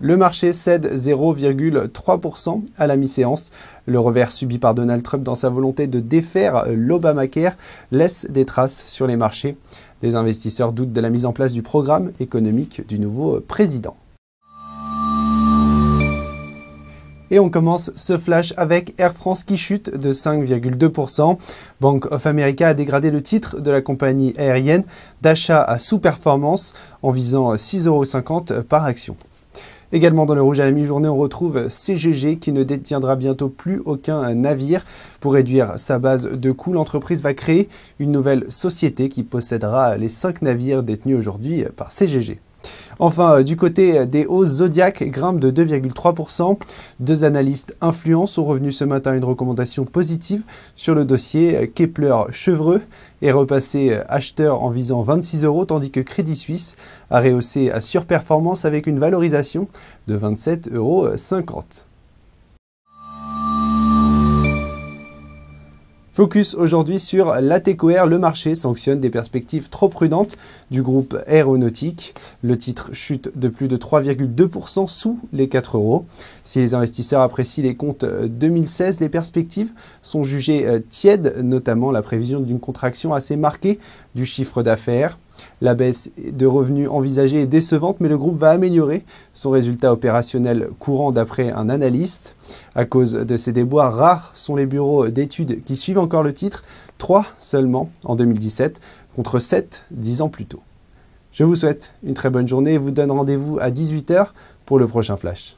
Le marché cède 0,3% à la mi-séance. Le revers subi par Donald Trump dans sa volonté de défaire l'Obamacare laisse des traces sur les marchés. Les investisseurs doutent de la mise en place du programme économique du nouveau président. Et on commence ce flash avec Air France qui chute de 5,2%. Bank of America a dégradé le titre de la compagnie aérienne d'achat à sous-performance en visant 6,50€ par action. Également dans le rouge à la mi-journée, on retrouve CGG qui ne détiendra bientôt plus aucun navire. Pour réduire sa base de coûts, l'entreprise va créer une nouvelle société qui possédera les 5 navires détenus aujourd'hui par CGG. Enfin, euh, du côté des hausses, Zodiac grimpe de 2,3%. Deux analystes influents sont revenus ce matin à une recommandation positive sur le dossier euh, Kepler-Chevreux est repassé euh, acheteur en visant 26 euros, tandis que Crédit Suisse a rehaussé à surperformance avec une valorisation de 27,50 euros. Focus aujourd'hui sur l'ATCOR, le marché sanctionne des perspectives trop prudentes du groupe aéronautique. Le titre chute de plus de 3,2% sous les 4 euros. Si les investisseurs apprécient les comptes 2016, les perspectives sont jugées euh, tièdes, notamment la prévision d'une contraction assez marquée du chiffre d'affaires. La baisse de revenus envisagée est décevante, mais le groupe va améliorer son résultat opérationnel courant d'après un analyste. À cause de ces déboires, rares sont les bureaux d'études qui suivent encore le titre, 3 seulement en 2017 contre 7 dix ans plus tôt. Je vous souhaite une très bonne journée et vous donne rendez-vous à 18h pour le prochain flash.